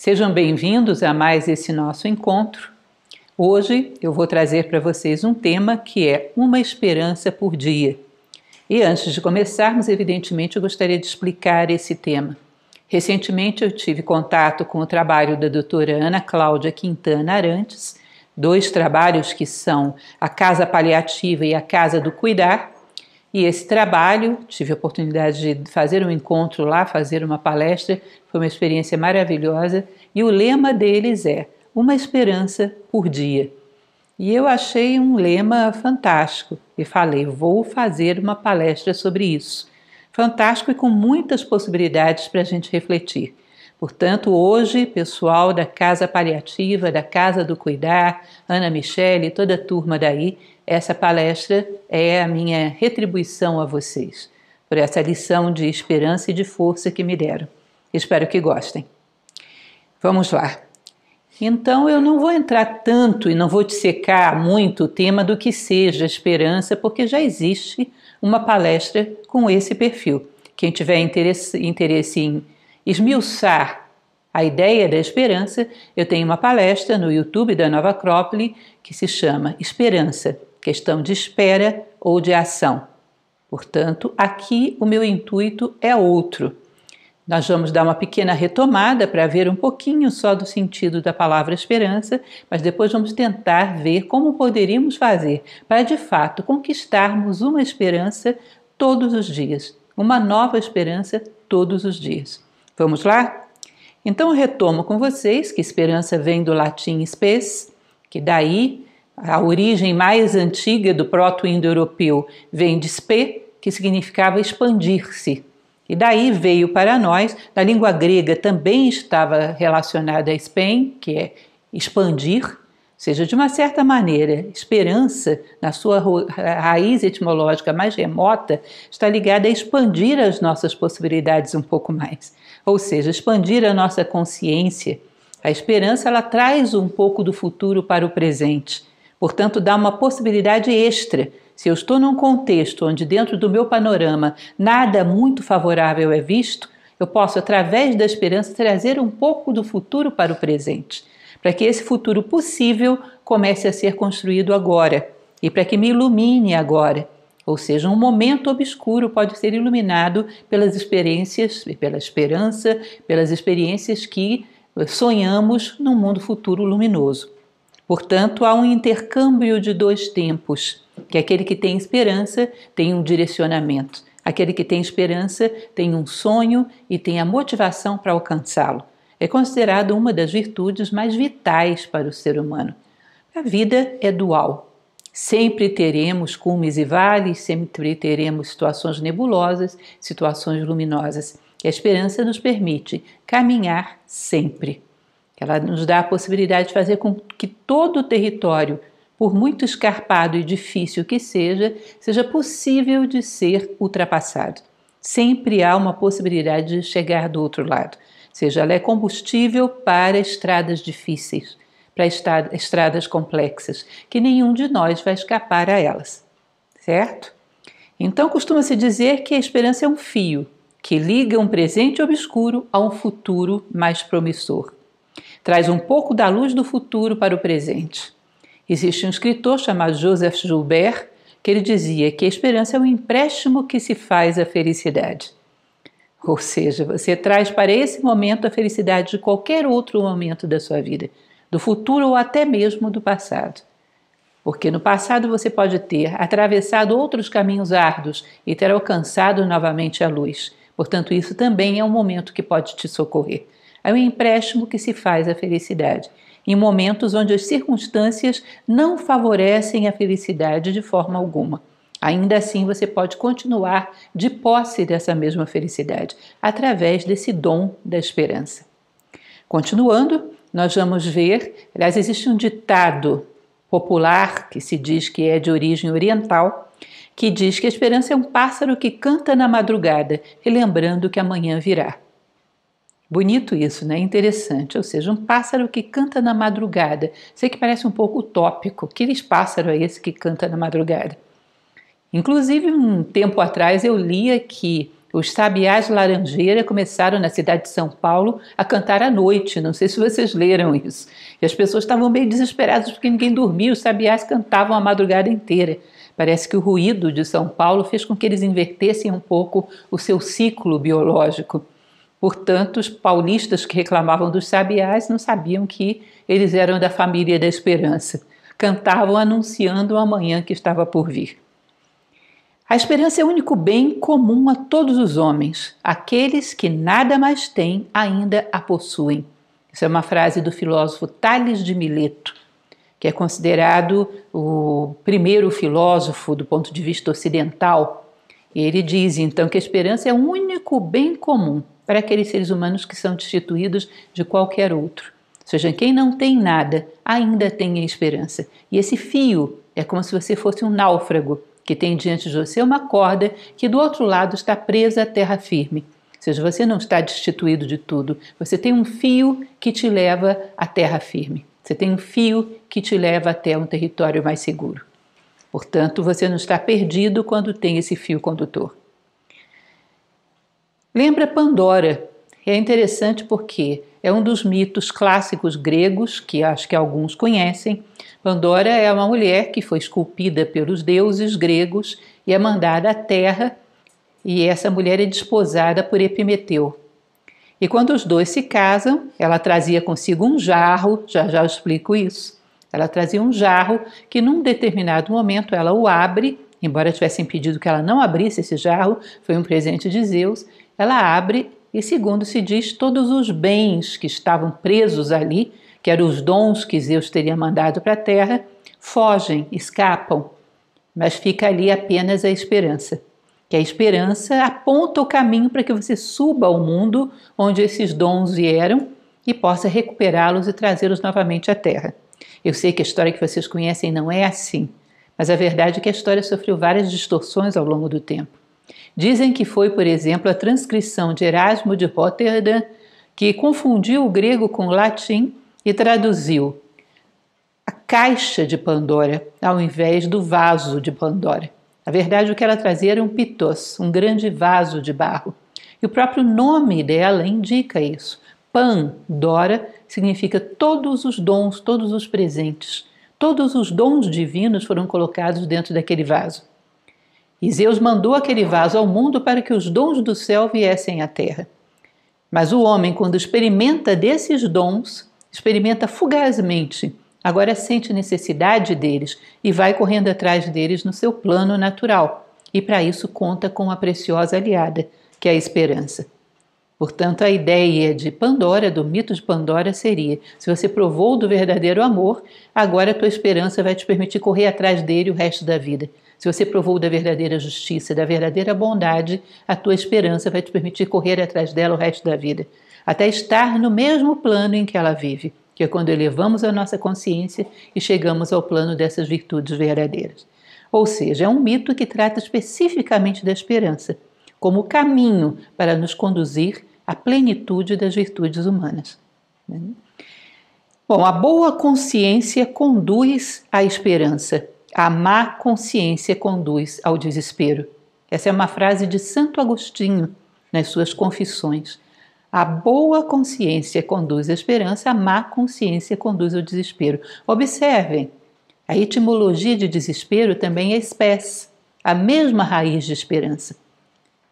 Sejam bem-vindos a mais esse nosso encontro. Hoje eu vou trazer para vocês um tema que é uma esperança por dia. E antes de começarmos, evidentemente, eu gostaria de explicar esse tema. Recentemente eu tive contato com o trabalho da doutora Ana Cláudia Quintana Arantes, dois trabalhos que são a Casa Paliativa e a Casa do Cuidar, e esse trabalho, tive a oportunidade de fazer um encontro lá, fazer uma palestra, foi uma experiência maravilhosa. E o lema deles é Uma Esperança por Dia. E eu achei um lema fantástico e falei: vou fazer uma palestra sobre isso. Fantástico e com muitas possibilidades para a gente refletir. Portanto, hoje, pessoal da Casa Paliativa, da Casa do Cuidar, Ana Michele, toda a turma daí, essa palestra é a minha retribuição a vocês por essa lição de esperança e de força que me deram. Espero que gostem. Vamos lá. Então, eu não vou entrar tanto e não vou te secar muito o tema do que seja esperança, porque já existe uma palestra com esse perfil. Quem tiver interesse, interesse em esmiuçar a ideia da esperança, eu tenho uma palestra no YouTube da Nova Acrópole que se chama Esperança, questão de espera ou de ação. Portanto, aqui o meu intuito é outro. Nós vamos dar uma pequena retomada para ver um pouquinho só do sentido da palavra esperança, mas depois vamos tentar ver como poderíamos fazer para de fato conquistarmos uma esperança todos os dias, uma nova esperança todos os dias. Vamos lá? Então retomo com vocês que esperança vem do latim spes, que daí a origem mais antiga do proto-indo-europeu vem de spe, que significava expandir-se. E daí veio para nós, na língua grega também estava relacionada a spen, que é expandir, ou seja, de uma certa maneira, esperança, na sua raiz etimológica mais remota, está ligada a expandir as nossas possibilidades um pouco mais ou seja, expandir a nossa consciência. A esperança ela traz um pouco do futuro para o presente, portanto, dá uma possibilidade extra. Se eu estou num contexto onde, dentro do meu panorama, nada muito favorável é visto, eu posso, através da esperança, trazer um pouco do futuro para o presente, para que esse futuro possível comece a ser construído agora e para que me ilumine agora ou seja, um momento obscuro pode ser iluminado pelas experiências, pela esperança, pelas experiências que eh, sonhamos num mundo futuro luminoso. Portanto, há um intercâmbio de dois tempos, que aquele que tem esperança tem um direcionamento, aquele que tem esperança tem um sonho e tem a motivação para alcançá-lo. É considerado uma das virtudes mais vitais para o ser humano. A vida é dual, Sempre teremos cumes e vales, sempre teremos situações nebulosas, situações luminosas. E a esperança nos permite caminhar sempre. Ela nos dá a possibilidade de fazer com que todo o território, por muito escarpado e difícil que seja, seja possível de ser ultrapassado. Sempre há uma possibilidade de chegar do outro lado, seja ela é combustível para estradas difíceis para estradas complexas, que nenhum de nós vai escapar a elas, certo? Então costuma-se dizer que a esperança é um fio que liga um presente obscuro a um futuro mais promissor. Traz um pouco da luz do futuro para o presente. Existe um escritor chamado Joseph Joubert que ele dizia que a esperança é um empréstimo que se faz à felicidade. Ou seja, você traz para esse momento a felicidade de qualquer outro momento da sua vida do futuro ou até mesmo do passado. Porque no passado você pode ter atravessado outros caminhos árduos e ter alcançado novamente a luz. Portanto, isso também é um momento que pode te socorrer. É um empréstimo que se faz à felicidade, em momentos onde as circunstâncias não favorecem a felicidade de forma alguma. Ainda assim, você pode continuar de posse dessa mesma felicidade, através desse dom da esperança. Continuando, nós vamos ver, aliás, existe um ditado popular que se diz que é de origem oriental, que diz que a esperança é um pássaro que canta na madrugada, relembrando que amanhã virá. Bonito isso, né? Interessante. Ou seja, um pássaro que canta na madrugada. Sei que parece um pouco utópico. Que pássaro é esse que canta na madrugada? Inclusive, um tempo atrás eu lia que os Sabiás Laranjeira começaram na cidade de São Paulo a cantar à noite. Não sei se vocês leram isso. E as pessoas estavam meio desesperadas porque ninguém dormia. Os sabiás cantavam a madrugada inteira. Parece que o ruído de São Paulo fez com que eles invertessem um pouco o seu ciclo biológico. Portanto, os paulistas que reclamavam dos sabiás não sabiam que eles eram da família da esperança. Cantavam anunciando a manhã que estava por vir. A esperança é o único bem comum a todos os homens. Aqueles que nada mais têm ainda a possuem. Isso é uma frase do filósofo Tales de Mileto, que é considerado o primeiro filósofo do ponto de vista ocidental. Ele diz então que a esperança é o único bem comum para aqueles seres humanos que são destituídos de qualquer outro. Ou seja, quem não tem nada ainda tem a esperança. E esse fio é como se você fosse um náufrago que tem diante de você uma corda que do outro lado está presa à terra firme. Ou seja, você não está destituído de tudo, você tem um fio que te leva à terra firme. Você tem um fio que te leva até um território mais seguro. Portanto, você não está perdido quando tem esse fio condutor. Lembra Pandora. É interessante porque é um dos mitos clássicos gregos, que acho que alguns conhecem, Pandora é uma mulher que foi esculpida pelos deuses gregos e é mandada à terra, e essa mulher é desposada por Epimeteu. E quando os dois se casam, ela trazia consigo um jarro, já já explico isso. Ela trazia um jarro que num determinado momento ela o abre, embora tivessem pedido que ela não abrisse esse jarro, foi um presente de Zeus. Ela abre e segundo se diz, todos os bens que estavam presos ali que eram os dons que Zeus teria mandado para a terra, fogem, escapam, mas fica ali apenas a esperança. Que a esperança aponta o caminho para que você suba ao mundo onde esses dons vieram e possa recuperá-los e trazê-los novamente à terra. Eu sei que a história que vocês conhecem não é assim, mas a verdade é que a história sofreu várias distorções ao longo do tempo. Dizem que foi, por exemplo, a transcrição de Erasmo de Rotterdam que confundiu o grego com o latim e traduziu a caixa de Pandora ao invés do vaso de Pandora. Na verdade, o que ela trazia era um pitos, um grande vaso de barro. E o próprio nome dela indica isso. Pandora significa todos os dons, todos os presentes. Todos os dons divinos foram colocados dentro daquele vaso. E Zeus mandou aquele vaso ao mundo para que os dons do céu viessem à terra. Mas o homem, quando experimenta desses dons, experimenta fugazmente, agora sente necessidade deles e vai correndo atrás deles no seu plano natural. E para isso conta com a preciosa aliada, que é a esperança. Portanto, a ideia de Pandora, do mito de Pandora, seria: se você provou do verdadeiro amor, agora a tua esperança vai te permitir correr atrás dele o resto da vida. Se você provou da verdadeira justiça, da verdadeira bondade, a tua esperança vai te permitir correr atrás dela o resto da vida até estar no mesmo plano em que ela vive, que é quando elevamos a nossa consciência e chegamos ao plano dessas virtudes verdadeiras. Ou seja, é um mito que trata especificamente da esperança, como caminho para nos conduzir à plenitude das virtudes humanas. Bom, a boa consciência conduz à esperança, a má consciência conduz ao desespero. Essa é uma frase de Santo Agostinho nas suas Confissões. A boa consciência conduz à esperança, a má consciência conduz ao desespero. Observem, a etimologia de desespero também é espécie, a mesma raiz de esperança.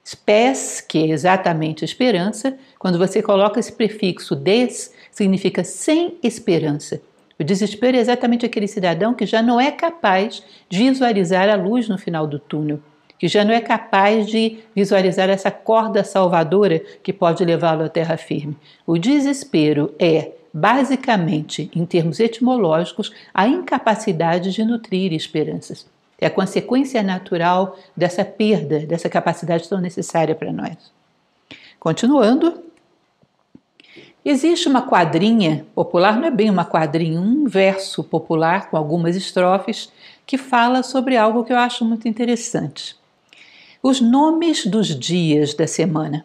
Espécie, que é exatamente esperança, quando você coloca esse prefixo des, significa sem esperança. O desespero é exatamente aquele cidadão que já não é capaz de visualizar a luz no final do túnel que já não é capaz de visualizar essa corda salvadora que pode levá-lo à terra firme. O desespero é, basicamente, em termos etimológicos, a incapacidade de nutrir esperanças. É a consequência natural dessa perda, dessa capacidade tão necessária para nós. Continuando, Existe uma quadrinha popular, não é bem uma quadrinha, um verso popular com algumas estrofes que fala sobre algo que eu acho muito interessante os nomes dos dias da semana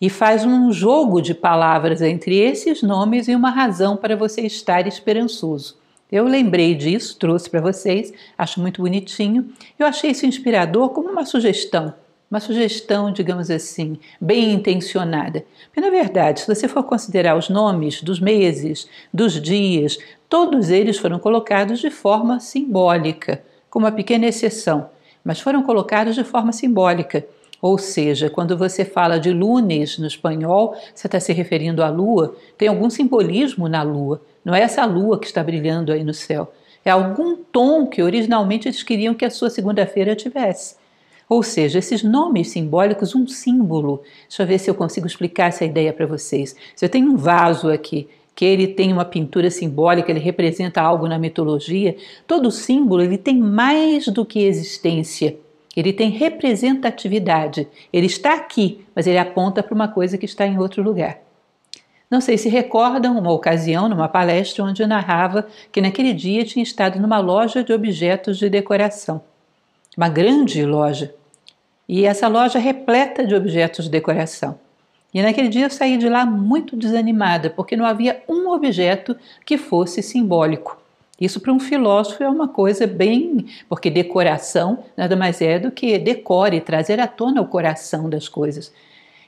e faz um jogo de palavras entre esses nomes e uma razão para você estar esperançoso. Eu lembrei disso, trouxe para vocês, acho muito bonitinho. Eu achei isso inspirador como uma sugestão, uma sugestão, digamos assim, bem intencionada. Porque, na verdade, se você for considerar os nomes dos meses, dos dias, todos eles foram colocados de forma simbólica, com uma pequena exceção mas foram colocados de forma simbólica. Ou seja, quando você fala de lunes no espanhol, você está se referindo à lua, tem algum simbolismo na lua. Não é essa lua que está brilhando aí no céu. É algum tom que originalmente eles queriam que a sua segunda-feira tivesse. Ou seja, esses nomes simbólicos, um símbolo. Deixa eu ver se eu consigo explicar essa ideia para vocês. Se eu tenho um vaso aqui que ele tem uma pintura simbólica, ele representa algo na mitologia. Todo símbolo ele tem mais do que existência. Ele tem representatividade. Ele está aqui, mas ele aponta para uma coisa que está em outro lugar. Não sei se recordam uma ocasião, numa palestra, onde eu narrava que naquele dia tinha estado numa loja de objetos de decoração. Uma grande loja. E essa loja repleta de objetos de decoração. E naquele dia eu saí de lá muito desanimada, porque não havia um objeto que fosse simbólico. Isso para um filósofo é uma coisa bem. porque decoração nada mais é do que decore, trazer à tona o coração das coisas.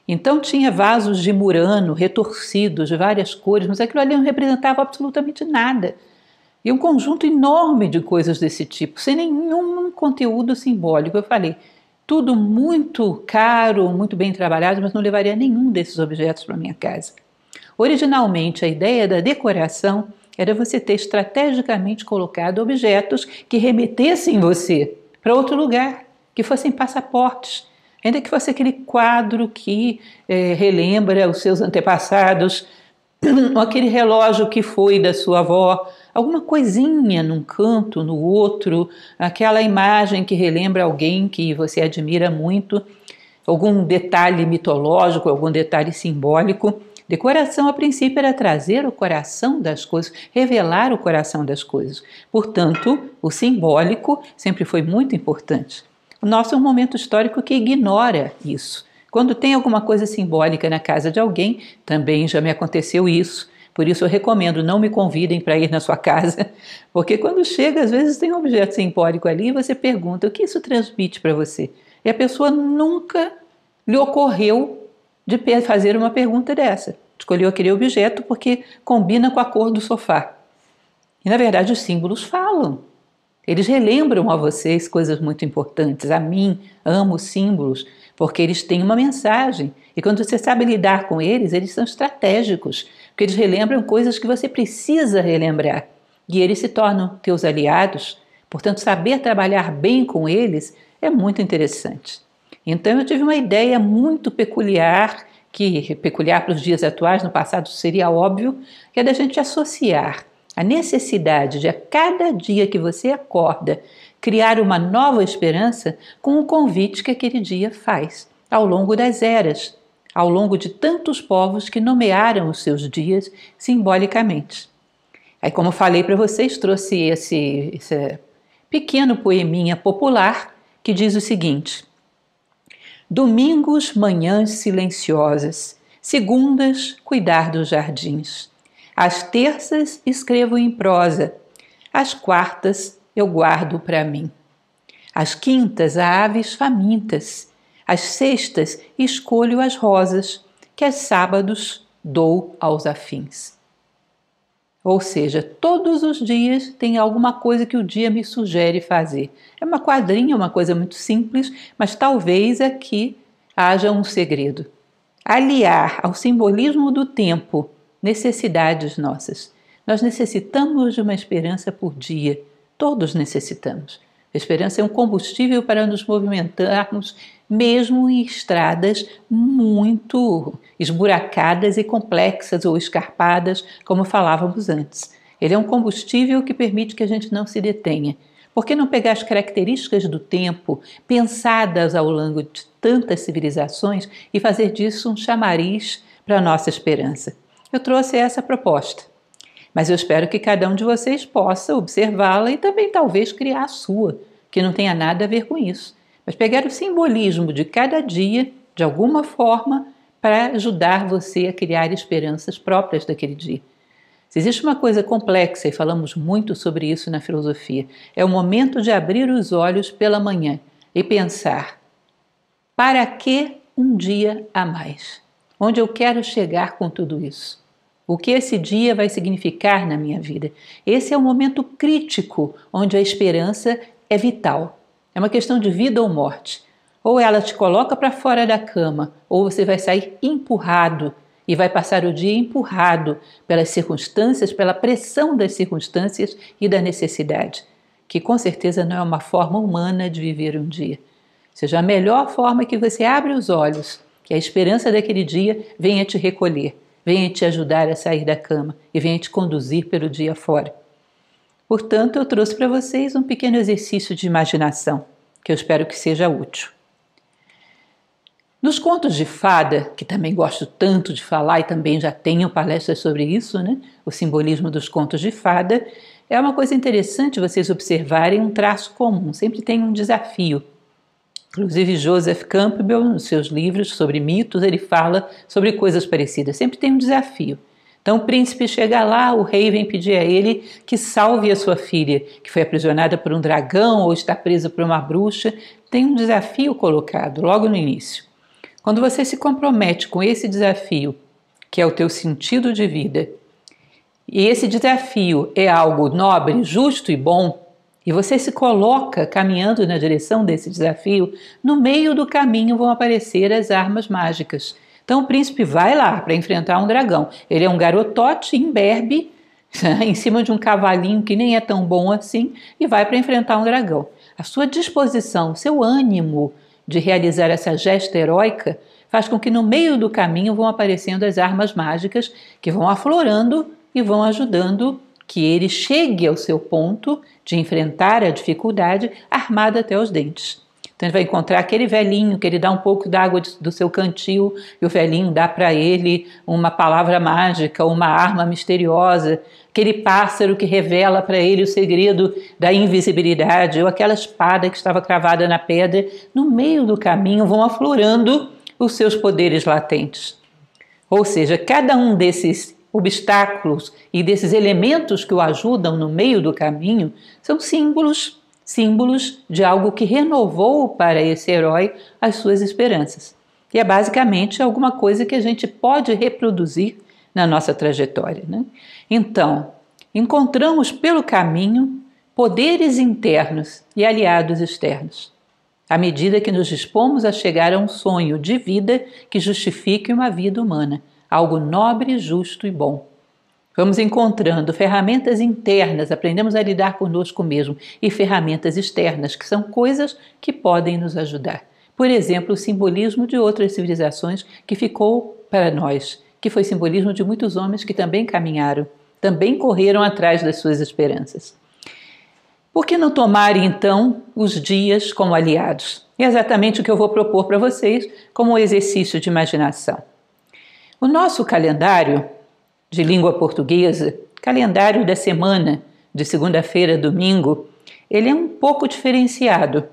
Então tinha vasos de murano retorcidos, de várias cores, mas aquilo ali não representava absolutamente nada. E um conjunto enorme de coisas desse tipo, sem nenhum conteúdo simbólico. Eu falei, tudo muito caro, muito bem trabalhado, mas não levaria nenhum desses objetos para minha casa. Originalmente, a ideia da decoração era você ter estrategicamente colocado objetos que remetessem você para outro lugar, que fossem passaportes, ainda que fosse aquele quadro que é, relembra os seus antepassados, ou aquele relógio que foi da sua avó, alguma coisinha num canto, no outro, aquela imagem que relembra alguém que você admira muito, algum detalhe mitológico, algum detalhe simbólico. Decoração, a princípio, era trazer o coração das coisas, revelar o coração das coisas. Portanto, o simbólico sempre foi muito importante. O nosso é um momento histórico que ignora isso. Quando tem alguma coisa simbólica na casa de alguém, também já me aconteceu isso. Por isso eu recomendo, não me convidem para ir na sua casa, porque quando chega, às vezes tem um objeto simbólico ali e você pergunta o que isso transmite para você. E a pessoa nunca lhe ocorreu de fazer uma pergunta dessa. Escolheu aquele objeto porque combina com a cor do sofá. E na verdade os símbolos falam. Eles relembram a vocês coisas muito importantes. A mim, amo símbolos, porque eles têm uma mensagem. E quando você sabe lidar com eles, eles são estratégicos porque eles relembram coisas que você precisa relembrar e eles se tornam teus aliados. Portanto, saber trabalhar bem com eles é muito interessante. Então, eu tive uma ideia muito peculiar, que peculiar para os dias atuais, no passado seria óbvio, que é da gente associar a necessidade de a cada dia que você acorda criar uma nova esperança com o convite que aquele dia faz ao longo das eras ao longo de tantos povos que nomearam os seus dias simbolicamente. Aí, como falei para vocês, trouxe esse, esse pequeno poeminha popular que diz o seguinte: Domingos, manhãs silenciosas, segundas, cuidar dos jardins. Às terças, escrevo em prosa, às quartas, eu guardo para mim. Às quintas, a aves famintas às sextas escolho as rosas, que aos sábados dou aos afins. Ou seja, todos os dias tem alguma coisa que o dia me sugere fazer. É uma quadrinha, uma coisa muito simples, mas talvez aqui haja um segredo. Aliar ao simbolismo do tempo necessidades nossas. Nós necessitamos de uma esperança por dia. Todos necessitamos. A esperança é um combustível para nos movimentarmos mesmo em estradas muito esburacadas e complexas ou escarpadas, como falávamos antes. Ele é um combustível que permite que a gente não se detenha. Por que não pegar as características do tempo, pensadas ao longo de tantas civilizações, e fazer disso um chamariz para a nossa esperança? Eu trouxe essa proposta mas eu espero que cada um de vocês possa observá-la e também talvez criar a sua, que não tenha nada a ver com isso mas pegar o simbolismo de cada dia, de alguma forma, para ajudar você a criar esperanças próprias daquele dia. Se existe uma coisa complexa, e falamos muito sobre isso na filosofia, é o momento de abrir os olhos pela manhã e pensar: para que um dia a mais? Onde eu quero chegar com tudo isso? O que esse dia vai significar na minha vida? Esse é o momento crítico onde a esperança é vital. É uma questão de vida ou morte. Ou ela te coloca para fora da cama, ou você vai sair empurrado e vai passar o dia empurrado pelas circunstâncias, pela pressão das circunstâncias e da necessidade, que com certeza não é uma forma humana de viver um dia. Ou seja a melhor forma é que você abre os olhos, que a esperança daquele dia venha te recolher, venha te ajudar a sair da cama e venha te conduzir pelo dia fora. Portanto, eu trouxe para vocês um pequeno exercício de imaginação, que eu espero que seja útil. Nos contos de fada, que também gosto tanto de falar e também já tenho palestras sobre isso, né? O simbolismo dos contos de fada é uma coisa interessante vocês observarem um traço comum, sempre tem um desafio. Inclusive Joseph Campbell, nos seus livros sobre mitos, ele fala sobre coisas parecidas, sempre tem um desafio. Então o príncipe chega lá, o rei vem pedir a ele que salve a sua filha, que foi aprisionada por um dragão ou está presa por uma bruxa. Tem um desafio colocado logo no início. Quando você se compromete com esse desafio, que é o teu sentido de vida, e esse desafio é algo nobre, justo e bom, e você se coloca caminhando na direção desse desafio, no meio do caminho vão aparecer as armas mágicas então o príncipe vai lá para enfrentar um dragão. Ele é um garotote imberbe, em cima de um cavalinho que nem é tão bom assim, e vai para enfrentar um dragão. A sua disposição, seu ânimo de realizar essa gesta heróica faz com que no meio do caminho vão aparecendo as armas mágicas que vão aflorando e vão ajudando que ele chegue ao seu ponto de enfrentar a dificuldade armado até os dentes. Então ele vai encontrar aquele velhinho que ele dá um pouco d'água do seu cantil e o velhinho dá para ele uma palavra mágica, uma arma misteriosa, aquele pássaro que revela para ele o segredo da invisibilidade, ou aquela espada que estava cravada na pedra, no meio do caminho vão aflorando os seus poderes latentes. Ou seja, cada um desses obstáculos e desses elementos que o ajudam no meio do caminho são símbolos símbolos de algo que renovou para esse herói as suas esperanças. E é basicamente alguma coisa que a gente pode reproduzir na nossa trajetória. Né? Então, encontramos pelo caminho poderes internos e aliados externos. À medida que nos dispomos a chegar a um sonho de vida que justifique uma vida humana, algo nobre, justo e bom. Vamos encontrando ferramentas internas, aprendemos a lidar conosco mesmo, e ferramentas externas, que são coisas que podem nos ajudar. Por exemplo, o simbolismo de outras civilizações que ficou para nós, que foi simbolismo de muitos homens que também caminharam, também correram atrás das suas esperanças. Por que não tomar então os dias como aliados? É exatamente o que eu vou propor para vocês como um exercício de imaginação. O nosso calendário de língua portuguesa, calendário da semana, de segunda-feira a domingo, ele é um pouco diferenciado,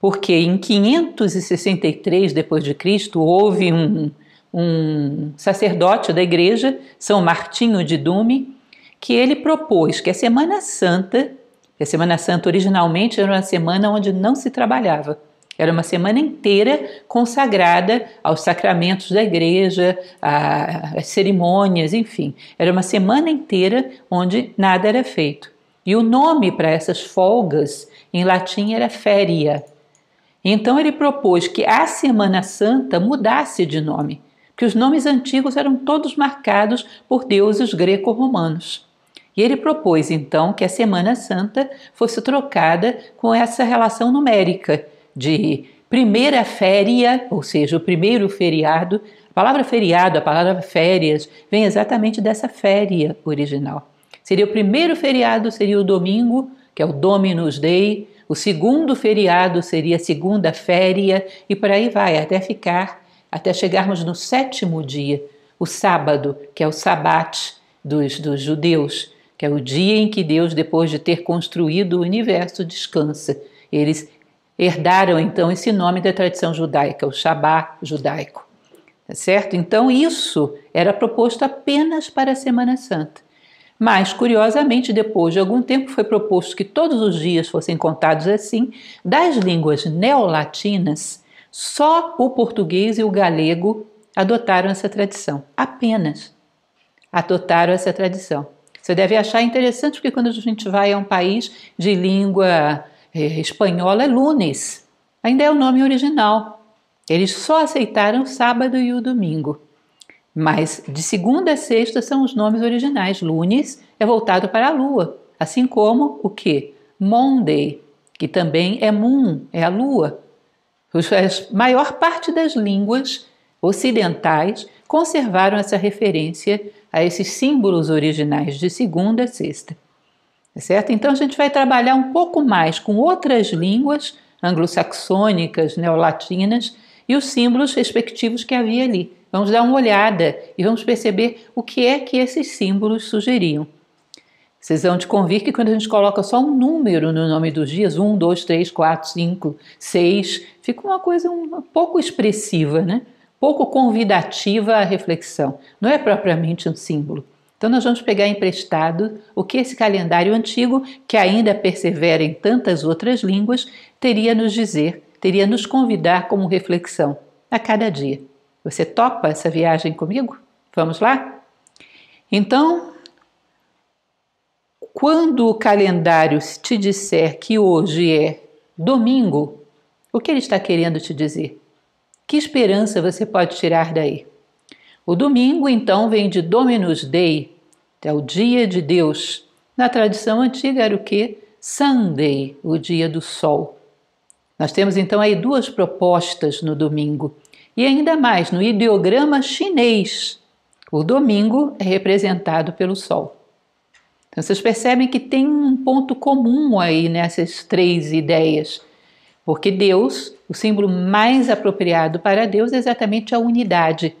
porque em 563 d.C. houve um, um sacerdote da igreja, São Martinho de Dume, que ele propôs que a Semana Santa, que a Semana Santa originalmente era uma semana onde não se trabalhava, era uma semana inteira consagrada aos sacramentos da igreja, às cerimônias, enfim. Era uma semana inteira onde nada era feito. E o nome para essas folgas em latim era féria. Então ele propôs que a Semana Santa mudasse de nome, que os nomes antigos eram todos marcados por deuses greco-romanos. E ele propôs então que a Semana Santa fosse trocada com essa relação numérica de primeira féria, ou seja, o primeiro feriado. A palavra feriado, a palavra férias, vem exatamente dessa féria original. Seria o primeiro feriado, seria o domingo, que é o Dominus Dei, o segundo feriado seria a segunda féria, e por aí vai, até ficar, até chegarmos no sétimo dia, o sábado, que é o sabat dos, dos judeus, que é o dia em que Deus, depois de ter construído o universo, descansa. Eles herdaram então esse nome da tradição judaica, o Shabá judaico. Tá certo? Então isso era proposto apenas para a Semana Santa. Mas, curiosamente, depois de algum tempo foi proposto que todos os dias fossem contados assim, das línguas neolatinas, só o português e o galego adotaram essa tradição. Apenas adotaram essa tradição. Você deve achar interessante porque quando a gente vai a um país de língua é, espanhola é lunes, ainda é o nome original. Eles só aceitaram o sábado e o domingo. Mas de segunda a sexta são os nomes originais. Lunes é voltado para a lua, assim como o que? Monday, que também é moon, é a lua. A maior parte das línguas ocidentais conservaram essa referência a esses símbolos originais de segunda a sexta. Tá certo? Então a gente vai trabalhar um pouco mais com outras línguas anglo-saxônicas, neolatinas e os símbolos respectivos que havia ali. Vamos dar uma olhada e vamos perceber o que é que esses símbolos sugeriam. Vocês vão te convir que quando a gente coloca só um número no nome dos dias, um, dois, três, quatro, cinco, seis, fica uma coisa um, pouco expressiva, né? pouco convidativa à reflexão. Não é propriamente um símbolo. Então, nós vamos pegar emprestado o que esse calendário antigo, que ainda persevera em tantas outras línguas, teria nos dizer, teria nos convidar como reflexão a cada dia. Você topa essa viagem comigo? Vamos lá? Então, quando o calendário te disser que hoje é domingo, o que ele está querendo te dizer? Que esperança você pode tirar daí? O domingo, então, vem de Dominus Dei, é o dia de Deus. Na tradição antiga era o que? Sunday, o dia do sol. Nós temos então aí duas propostas no domingo. E ainda mais, no ideograma chinês, o domingo é representado pelo sol. Então vocês percebem que tem um ponto comum aí nessas três ideias. Porque Deus, o símbolo mais apropriado para Deus é exatamente a unidade.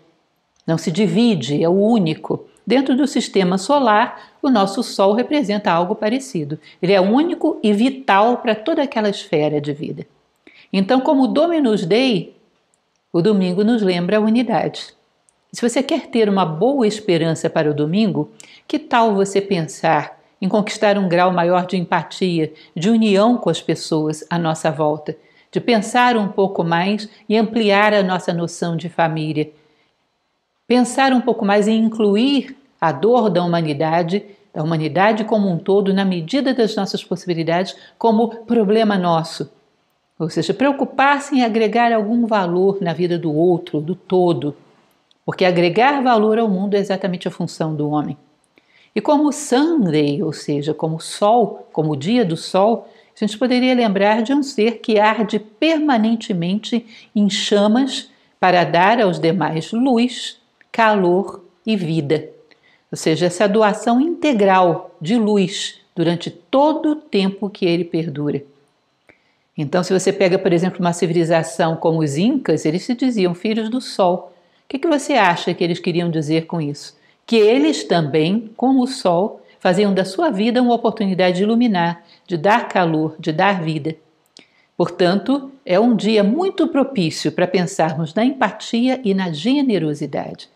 Não se divide, é o único. Dentro do sistema solar, o nosso Sol representa algo parecido. Ele é único e vital para toda aquela esfera de vida. Então, como o Dominus Dei, o domingo nos lembra a unidade. Se você quer ter uma boa esperança para o domingo, que tal você pensar em conquistar um grau maior de empatia, de união com as pessoas à nossa volta, de pensar um pouco mais e ampliar a nossa noção de família? pensar um pouco mais em incluir a dor da humanidade, da humanidade como um todo, na medida das nossas possibilidades, como problema nosso. Ou seja, preocupar-se em agregar algum valor na vida do outro, do todo. Porque agregar valor ao mundo é exatamente a função do homem. E como Sunday, ou seja, como sol, como o dia do sol, a gente poderia lembrar de um ser que arde permanentemente em chamas para dar aos demais luz calor e vida. Ou seja, essa doação integral de luz durante todo o tempo que ele perdura. Então, se você pega, por exemplo, uma civilização como os Incas, eles se diziam filhos do Sol. O que, que você acha que eles queriam dizer com isso? Que eles também, como o Sol, faziam da sua vida uma oportunidade de iluminar, de dar calor, de dar vida. Portanto, é um dia muito propício para pensarmos na empatia e na generosidade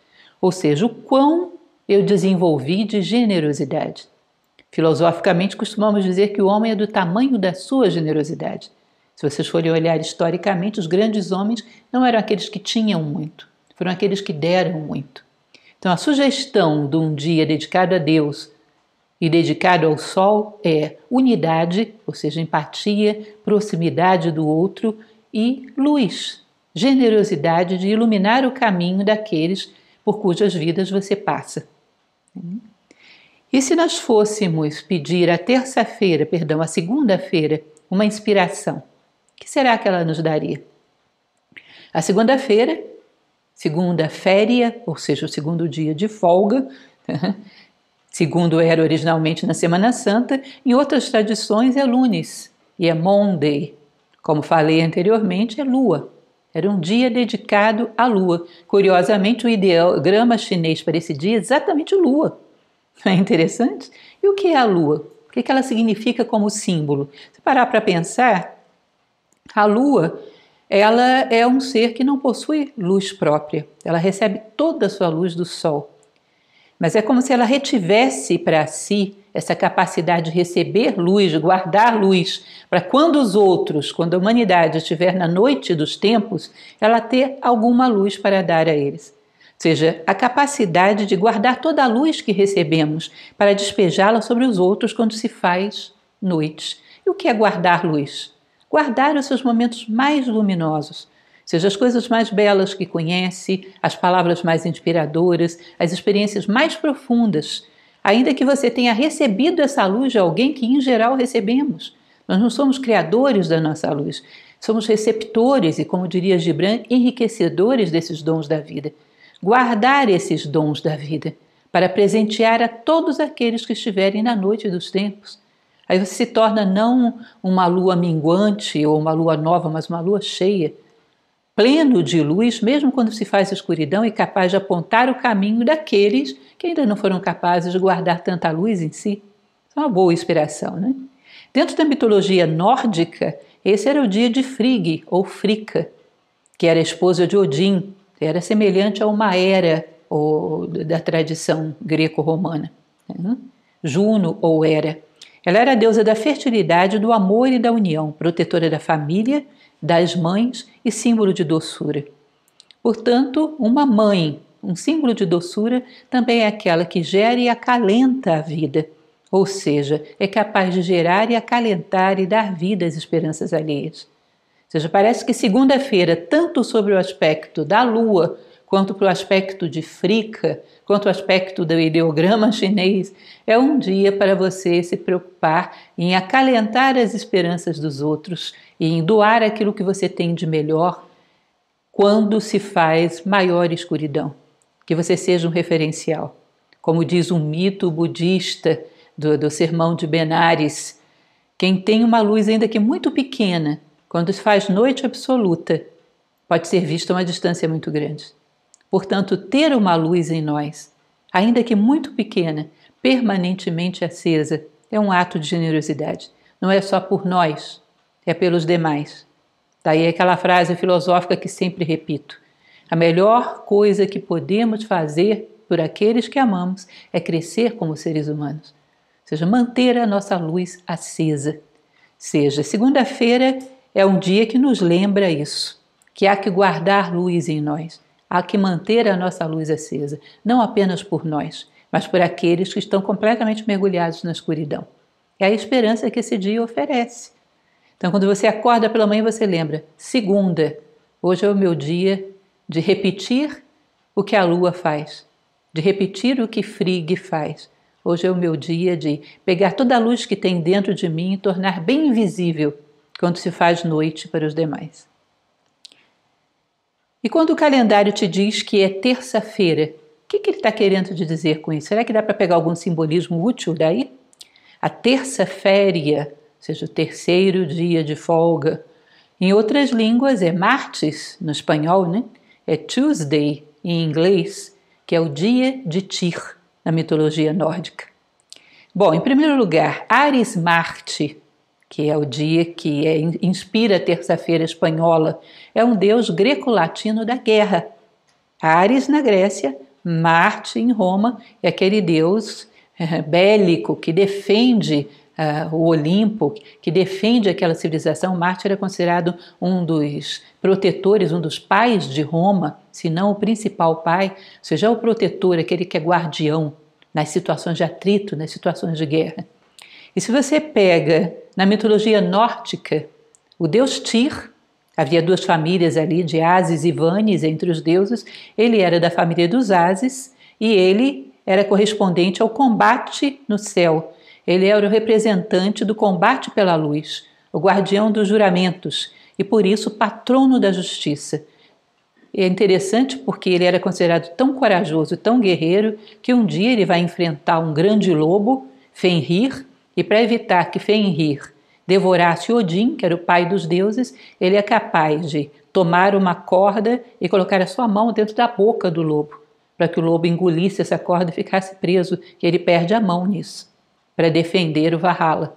ou seja, o quão eu desenvolvi de generosidade. Filosoficamente, costumamos dizer que o homem é do tamanho da sua generosidade. Se vocês forem olhar historicamente, os grandes homens não eram aqueles que tinham muito, foram aqueles que deram muito. Então, a sugestão de um dia dedicado a Deus e dedicado ao sol é unidade, ou seja, empatia, proximidade do outro e luz, generosidade de iluminar o caminho daqueles por cujas vidas você passa. E se nós fôssemos pedir a terça-feira, perdão, a segunda-feira, uma inspiração, que será que ela nos daria? A segunda-feira, segunda féria, ou seja, o segundo dia de folga, segundo era originalmente na Semana Santa, em outras tradições é lunes e é Monday. Como falei anteriormente, é lua. Era um dia dedicado à lua. Curiosamente, o ideograma chinês para esse dia é exatamente lua. é interessante? E o que é a lua? O é que ela significa como símbolo? Se parar para pensar, a lua ela é um ser que não possui luz própria. Ela recebe toda a sua luz do sol mas é como se ela retivesse para si essa capacidade de receber luz, de guardar luz, para quando os outros, quando a humanidade estiver na noite dos tempos, ela ter alguma luz para dar a eles. Ou seja, a capacidade de guardar toda a luz que recebemos para despejá-la sobre os outros quando se faz noite. E o que é guardar luz? Guardar os seus momentos mais luminosos, seja, as coisas mais belas que conhece, as palavras mais inspiradoras, as experiências mais profundas, ainda que você tenha recebido essa luz de alguém que, em geral, recebemos. Nós não somos criadores da nossa luz, somos receptores e, como diria Gibran, enriquecedores desses dons da vida. Guardar esses dons da vida para presentear a todos aqueles que estiverem na noite dos tempos. Aí você se torna não uma lua minguante ou uma lua nova, mas uma lua cheia, pleno de luz, mesmo quando se faz escuridão, e capaz de apontar o caminho daqueles que ainda não foram capazes de guardar tanta luz em si. É uma boa inspiração, né? Dentro da mitologia nórdica, esse era o dia de Frigg, ou Frica, que era esposa de Odin, era semelhante a uma era ou, da tradição greco-romana. Né? Juno ou Hera. Ela era a deusa da fertilidade, do amor e da união, protetora da família das mães e símbolo de doçura. Portanto, uma mãe, um símbolo de doçura, também é aquela que gera e acalenta a vida, ou seja, é capaz de gerar e acalentar e dar vida às esperanças alheias. Ou seja, parece que segunda-feira, tanto sobre o aspecto da lua quanto para o aspecto de frica, quanto ao aspecto do ideograma chinês, é um dia para você se preocupar em acalentar as esperanças dos outros e em doar aquilo que você tem de melhor quando se faz maior escuridão. Que você seja um referencial. Como diz um mito budista do, do sermão de Benares, quem tem uma luz ainda que muito pequena, quando se faz noite absoluta, pode ser visto a uma distância muito grande. Portanto, ter uma luz em nós, ainda que muito pequena, permanentemente acesa, é um ato de generosidade. Não é só por nós, é pelos demais. Daí aquela frase filosófica que sempre repito: a melhor coisa que podemos fazer por aqueles que amamos é crescer como seres humanos, ou seja, manter a nossa luz acesa. Seja, segunda-feira é um dia que nos lembra isso, que há que guardar luz em nós Há que manter a nossa luz acesa, não apenas por nós, mas por aqueles que estão completamente mergulhados na escuridão. É a esperança que esse dia oferece. Então, quando você acorda pela manhã, você lembra: segunda, hoje é o meu dia de repetir o que a lua faz, de repetir o que Frigg faz. Hoje é o meu dia de pegar toda a luz que tem dentro de mim e tornar bem invisível quando se faz noite para os demais. E quando o calendário te diz que é terça-feira, o que, que ele está querendo te dizer com isso? Será que dá para pegar algum simbolismo útil daí? A terça-féria, ou seja, o terceiro dia de folga. Em outras línguas é martes, no espanhol, né? É Tuesday, em inglês, que é o dia de Tyr, na mitologia nórdica. Bom, em primeiro lugar, Ares-Marte, que é o dia que é, inspira a Terça-feira Espanhola, é um deus greco-latino da guerra. Ares na Grécia, Marte em Roma, é aquele deus eh, bélico que defende Uh, o Olimpo, que defende aquela civilização. Marte era considerado um dos protetores, um dos pais de Roma, se não o principal pai, ou seja, é o protetor, aquele que é guardião nas situações de atrito, nas situações de guerra. E se você pega na mitologia nórdica, o deus Tyr, havia duas famílias ali de Ases e Vanes entre os deuses, ele era da família dos Ases e ele era correspondente ao combate no céu. Ele era o representante do combate pela luz, o guardião dos juramentos e por isso patrono da justiça. É interessante porque ele era considerado tão corajoso, tão guerreiro, que um dia ele vai enfrentar um grande lobo, Fenrir, e para evitar que Fenrir devorasse Odin, que era o pai dos deuses, ele é capaz de tomar uma corda e colocar a sua mão dentro da boca do lobo, para que o lobo engolisse essa corda e ficasse preso, que ele perde a mão nisso, para defender o Valhalla.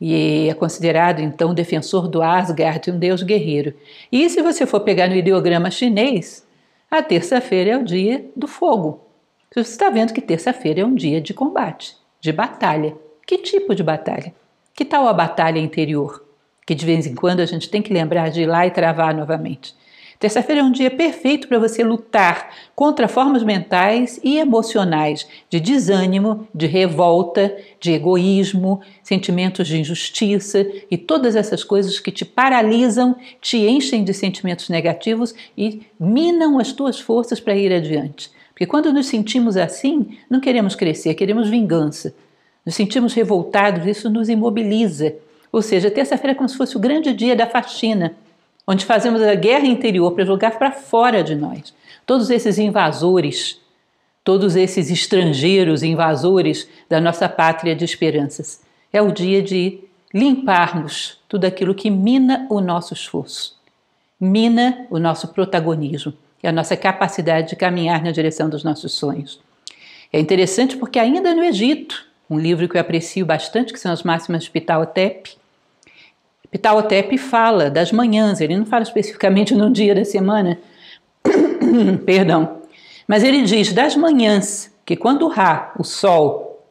E é considerado então defensor do Asgard, um deus guerreiro. E se você for pegar no ideograma chinês, a terça-feira é o dia do fogo. Você está vendo que terça-feira é um dia de combate, de batalha. Que tipo de batalha? Que tal a batalha interior? Que de vez em quando a gente tem que lembrar de ir lá e travar novamente. Terça-feira é um dia perfeito para você lutar contra formas mentais e emocionais de desânimo, de revolta, de egoísmo, sentimentos de injustiça e todas essas coisas que te paralisam, te enchem de sentimentos negativos e minam as tuas forças para ir adiante. Porque quando nos sentimos assim, não queremos crescer, queremos vingança nos sentimos revoltados, isso nos imobiliza. Ou seja, terça-feira é como se fosse o grande dia da faxina, onde fazemos a guerra interior para jogar para fora de nós. Todos esses invasores, todos esses estrangeiros invasores da nossa pátria de esperanças. É o dia de limparmos tudo aquilo que mina o nosso esforço, mina o nosso protagonismo e a nossa capacidade de caminhar na direção dos nossos sonhos. É interessante porque ainda no Egito, um livro que eu aprecio bastante, que são as máximas de Pitaotep. Pitaotep fala das manhãs, ele não fala especificamente num dia da semana, perdão, mas ele diz das manhãs, que quando o Ra, o sol,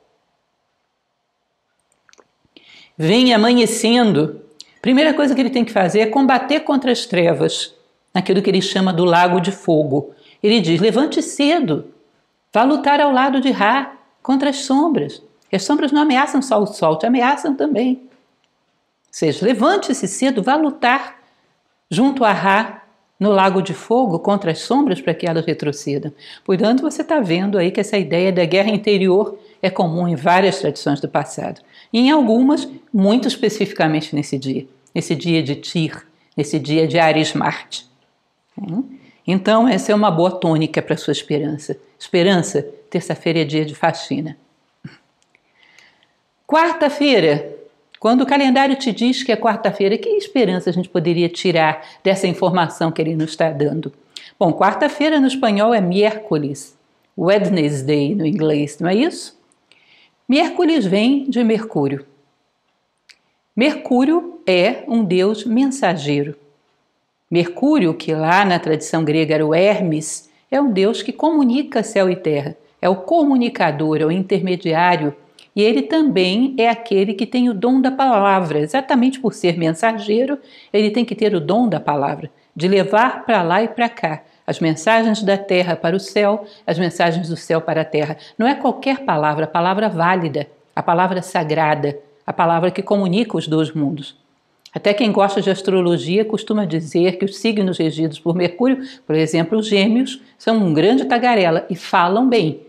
vem amanhecendo, a primeira coisa que ele tem que fazer é combater contra as trevas, naquilo que ele chama do lago de fogo. Ele diz: levante cedo, vá lutar ao lado de Ra contra as sombras. As sombras não ameaçam só o sol, te ameaçam também. Ou seja, levante-se cedo, vá lutar junto a Ra no lago de fogo contra as sombras para que elas retrocedam. Portanto, você está vendo aí que essa ideia da guerra interior é comum em várias tradições do passado. E em algumas, muito especificamente nesse dia. Nesse dia de Tir, nesse dia de Ares Marte. Então, essa é uma boa tônica para sua esperança. Esperança, terça-feira é dia de faxina. Quarta-feira, quando o calendário te diz que é quarta-feira, que esperança a gente poderia tirar dessa informação que ele nos está dando? Bom, quarta-feira no espanhol é miércoles, Wednesday no inglês, não é isso? Miércoles vem de Mercúrio. Mercúrio é um deus mensageiro. Mercúrio, que lá na tradição grega era o Hermes, é um deus que comunica céu e terra, é o comunicador, é o intermediário e ele também é aquele que tem o dom da palavra. Exatamente por ser mensageiro, ele tem que ter o dom da palavra, de levar para lá e para cá as mensagens da terra para o céu, as mensagens do céu para a terra. Não é qualquer palavra, a palavra válida, a palavra sagrada, a palavra que comunica os dois mundos. Até quem gosta de astrologia costuma dizer que os signos regidos por Mercúrio, por exemplo, os gêmeos, são um grande tagarela e falam bem,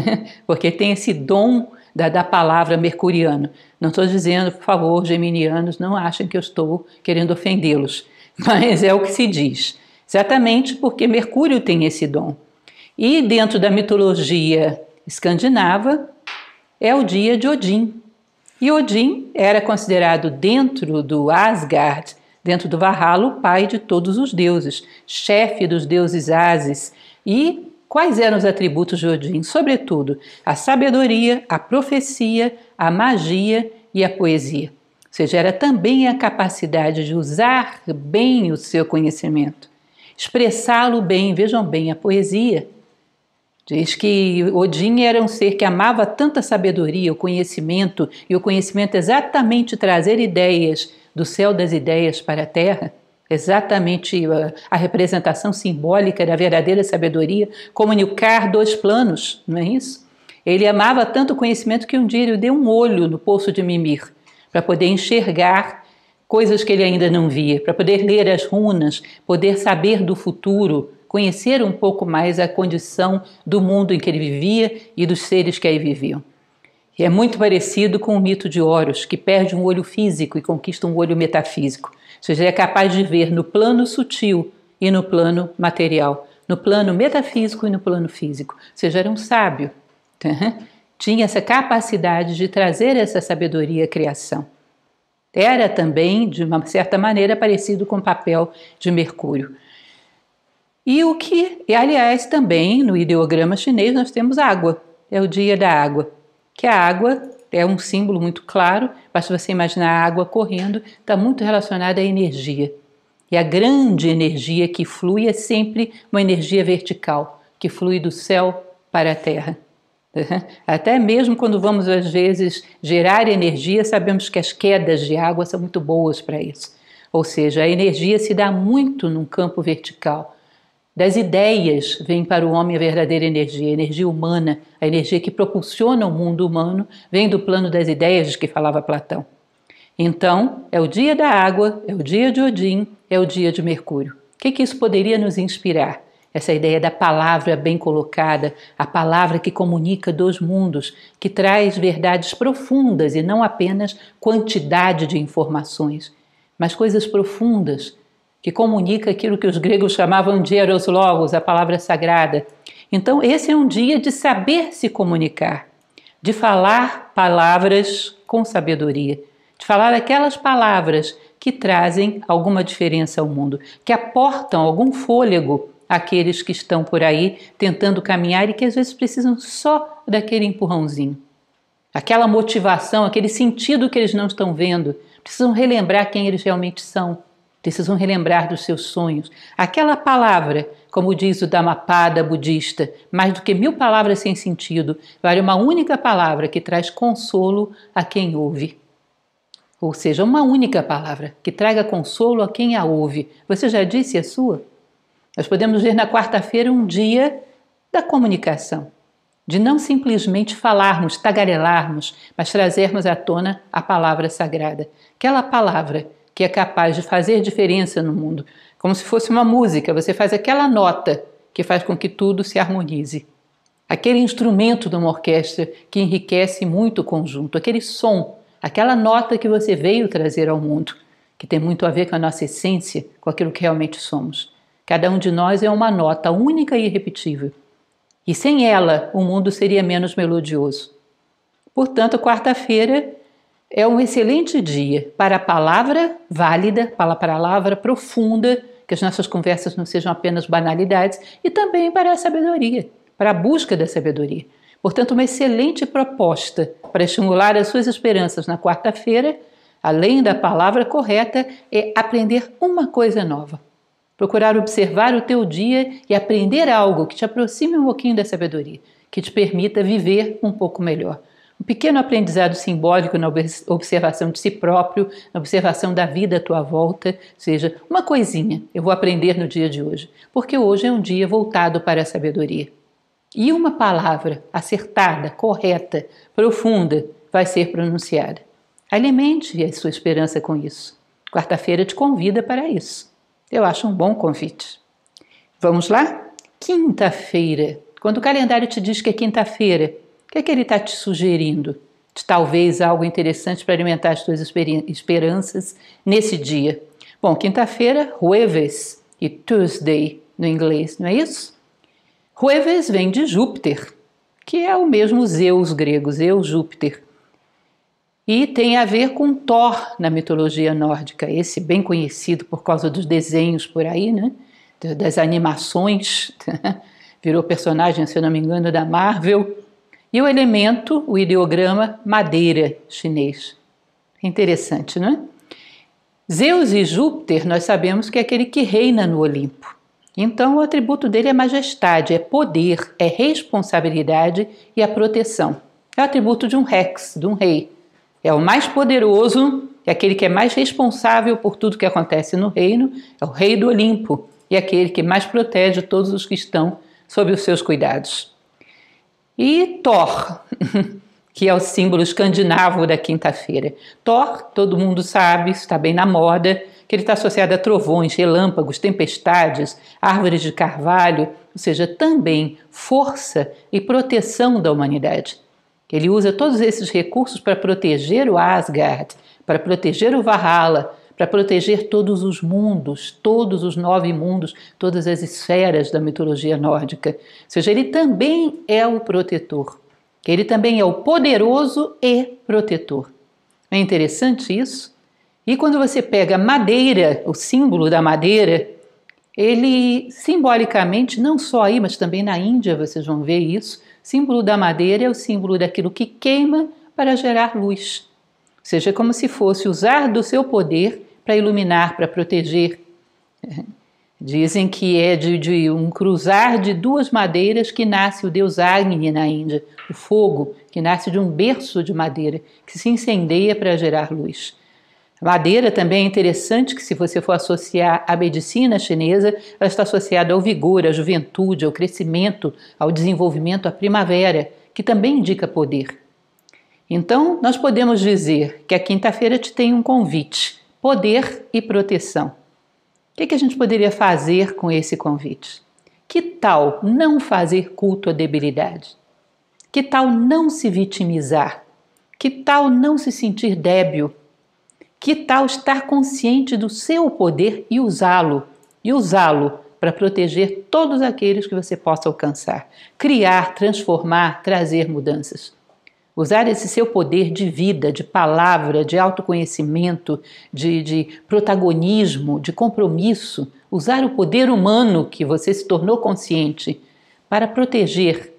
porque tem esse dom da, da palavra mercuriano. Não estou dizendo, por favor, geminianos, não achem que eu estou querendo ofendê-los, mas é o que se diz. Exatamente porque Mercúrio tem esse dom. E dentro da mitologia escandinava, é o dia de Odin. E Odin era considerado dentro do Asgard, dentro do Valhalla, o pai de todos os deuses, chefe dos deuses Ases e Quais eram os atributos de Odin? Sobretudo, a sabedoria, a profecia, a magia e a poesia. Ou seja, era também a capacidade de usar bem o seu conhecimento, expressá-lo bem. Vejam bem, a poesia Diz que Odin era um ser que amava tanta sabedoria, o conhecimento, e o conhecimento é exatamente trazer ideias do céu das ideias para a terra, Exatamente a, eh, a, representação simbólica da verdadeira sabedoria, comunicar dois planos, não é isso? Ele amava tanto o conhecimento que um dia ele deu um olho no poço de Mimir, para poder enxergar coisas que ele ainda não via, para poder ler as runas, poder saber do futuro, conhecer um pouco mais a condição do mundo em que ele vivia e dos seres que aí viviam. é muito parecido com o mito de Horus, que perde um olho físico e conquista um olho metafísico seja, é capaz de ver no plano sutil e no plano material, no plano metafísico e no plano físico. Ou seja, era um sábio. Tinha essa capacidade de trazer essa sabedoria à criação. Era também, de uma certa maneira, parecido com o papel de Mercúrio. E o que, e aliás, também no ideograma chinês nós temos água, é o dia da água, que a água é um símbolo muito claro, basta você imaginar a água correndo, está muito relacionada à energia. E a grande energia que flui é sempre uma energia vertical, que flui do céu para a terra. Até mesmo quando vamos, às vezes, gerar energia, sabemos que as quedas de água são muito boas para isso. Ou seja, a energia se dá muito num campo vertical das ideias vem para o homem a verdadeira energia, a energia humana, a energia que propulsiona o mundo humano, vem do plano das ideias de que falava Platão. Então, é o dia da água, é o dia de Odin, é o dia de Mercúrio. O que, que isso poderia nos inspirar? Essa ideia da palavra bem colocada, a palavra que comunica dois mundos, que traz verdades profundas e não apenas quantidade de informações, mas coisas profundas que comunica aquilo que os gregos chamavam de eros logos, a palavra sagrada. Então, esse é um dia de saber se comunicar, de falar palavras com sabedoria, de falar aquelas palavras que trazem alguma diferença ao mundo, que aportam algum fôlego àqueles que estão por aí tentando caminhar e que às vezes precisam só daquele empurrãozinho. Aquela motivação, aquele sentido que eles não estão vendo, precisam relembrar quem eles realmente são precisam relembrar dos seus sonhos. Aquela palavra, como diz o Dhammapada budista, mais do que mil palavras sem sentido, vale uma única palavra que traz consolo a quem ouve. Ou seja, uma única palavra que traga consolo a quem a ouve. Você já disse a sua? Nós podemos ver na quarta-feira um dia da comunicação, de não simplesmente falarmos, tagarelarmos, mas trazermos à tona a palavra sagrada. Aquela palavra que é capaz de fazer diferença no mundo. Como se fosse uma música, você faz aquela nota que faz com que tudo se harmonize. Aquele instrumento de uma orquestra que enriquece muito o conjunto, aquele som, aquela nota que você veio trazer ao mundo, que tem muito a ver com a nossa essência, com aquilo que realmente somos. Cada um de nós é uma nota única e irrepetível. E sem ela, o mundo seria menos melodioso. Portanto, quarta-feira é um excelente dia para a palavra válida, para a palavra profunda, que as nossas conversas não sejam apenas banalidades, e também para a sabedoria, para a busca da sabedoria. Portanto, uma excelente proposta para estimular as suas esperanças na quarta-feira, além da palavra correta, é aprender uma coisa nova. Procurar observar o teu dia e aprender algo que te aproxime um pouquinho da sabedoria, que te permita viver um pouco melhor. Um pequeno aprendizado simbólico na observação de si próprio, na observação da vida à tua volta, ou seja, uma coisinha eu vou aprender no dia de hoje, porque hoje é um dia voltado para a sabedoria. E uma palavra acertada, correta, profunda vai ser pronunciada. Alimente a sua esperança com isso. Quarta-feira te convida para isso. Eu acho um bom convite. Vamos lá? Quinta-feira. Quando o calendário te diz que é quinta-feira, que, é que ele está te sugerindo? De talvez algo interessante para alimentar as tuas esperanças nesse dia. Bom, quinta-feira, jueves e Tuesday no inglês, não é isso? Jueves vem de Júpiter, que é o mesmo Zeus grego, Zeus Júpiter. E tem a ver com Thor na mitologia nórdica, esse bem conhecido por causa dos desenhos por aí, né? das animações, virou personagem, se eu não me engano, da Marvel e o elemento, o ideograma, madeira chinês. Interessante, não é? Zeus e Júpiter, nós sabemos que é aquele que reina no Olimpo. Então, o atributo dele é majestade, é poder, é responsabilidade e a proteção. É o atributo de um rex, de um rei. É o mais poderoso, é aquele que é mais responsável por tudo que acontece no reino, é o rei do Olimpo e é aquele que mais protege todos os que estão sob os seus cuidados. E Thor, que é o símbolo escandinavo da quinta-feira. Thor, todo mundo sabe, está bem na moda, que ele está associado a trovões, relâmpagos, tempestades, árvores de carvalho, ou seja, também força e proteção da humanidade. Ele usa todos esses recursos para proteger o Asgard, para proteger o Valhalla, para proteger todos os mundos, todos os nove mundos, todas as esferas da mitologia nórdica. Ou seja, ele também é o protetor. Ele também é o poderoso e protetor. É interessante isso? E quando você pega madeira, o símbolo da madeira, ele simbolicamente, não só aí, mas também na Índia vocês vão ver isso, símbolo da madeira é o símbolo daquilo que queima para gerar luz seja, como se fosse usar do seu poder para iluminar, para proteger. Dizem que é de, de, um cruzar de duas madeiras que nasce o deus Agni na Índia, o fogo, que nasce de um berço de madeira, que se incendeia para gerar luz. madeira também é interessante que, se você for associar à medicina chinesa, ela está associada ao vigor, à juventude, ao crescimento, ao desenvolvimento, à primavera, que também indica poder. Então, nós podemos dizer que a quinta-feira te tem um convite: poder e proteção. O que, que a gente poderia fazer com esse convite? Que tal não fazer culto à debilidade? Que tal não se vitimizar? Que tal não se sentir débil? Que tal estar consciente do seu poder e usá-lo? E usá-lo para proteger todos aqueles que você possa alcançar, criar, transformar, trazer mudanças. Usar esse seu poder de vida, de palavra, de autoconhecimento, de, de, protagonismo, de compromisso, usar o poder humano que você se tornou consciente para proteger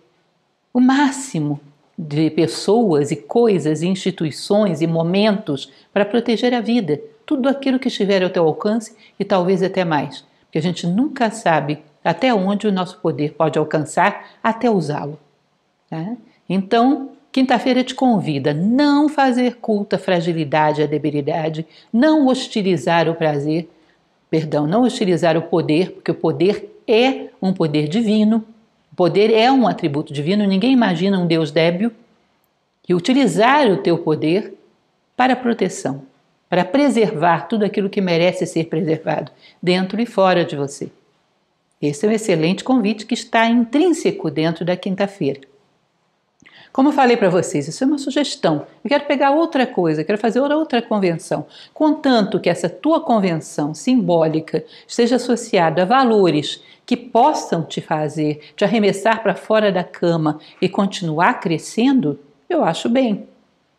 o máximo de pessoas e coisas, e instituições e momentos para proteger a vida, tudo aquilo que estiver ao teu alcance e talvez até mais, porque a gente nunca sabe até onde o nosso poder pode alcançar até usá-lo. Né? Então, Quinta-feira te convida a não fazer culto à fragilidade, à debilidade, não hostilizar o prazer, perdão, não hostilizar o poder, porque o poder é um poder divino, o poder é um atributo divino, ninguém imagina um Deus débil, e utilizar o teu poder para proteção, para preservar tudo aquilo que merece ser preservado, dentro e fora de você. Esse é um excelente convite que está intrínseco dentro da quinta-feira. Como eu falei para vocês, isso é uma sugestão. Eu quero pegar outra coisa, quero fazer outra convenção. Contanto que essa tua convenção simbólica esteja associada a valores que possam te fazer te arremessar para fora da cama e continuar crescendo, eu acho bem.